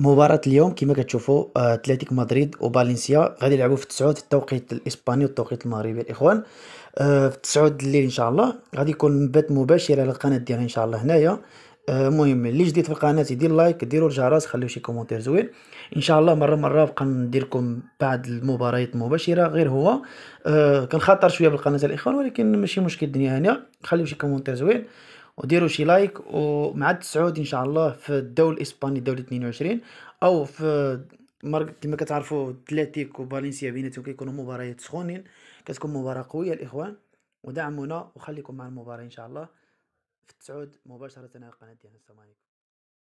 مباراة اليوم كما كتشوفوا آه، اتلتيك مدريد وبالنسيا غادي يلعبوا في 9 التوقيت الاسباني والتوقيت المغربي الاخوان آه، في 9 الليل ان شاء الله غادي يكون بث مباشر على القناه ديالنا ان شاء الله هنايا آه، المهم اللي جديد في القناه يدير لايك ديروا الجرس خليو شي كومونتير زوين ان شاء الله مره مره بقى ندير لكم بعض المباريات مباشره غير هو كنخاطر شويه بالقناه الاخوان ولكن ماشي مشكل الدنيا هنا خليو شي كومونتير زوين وديروا شي لايك ومع التسعود ان شاء الله في الدول الاسباني دولة 22 او في كما كتعرفوا اتلتيك وبالنسيا بيناتهم كيكونوا مباريات سخونين كتكون مباراه قويه الاخوان ودعمونا وخليكم مع المباراه ان شاء الله في التسعود مباشره على القناه ديالنا السلام عليكم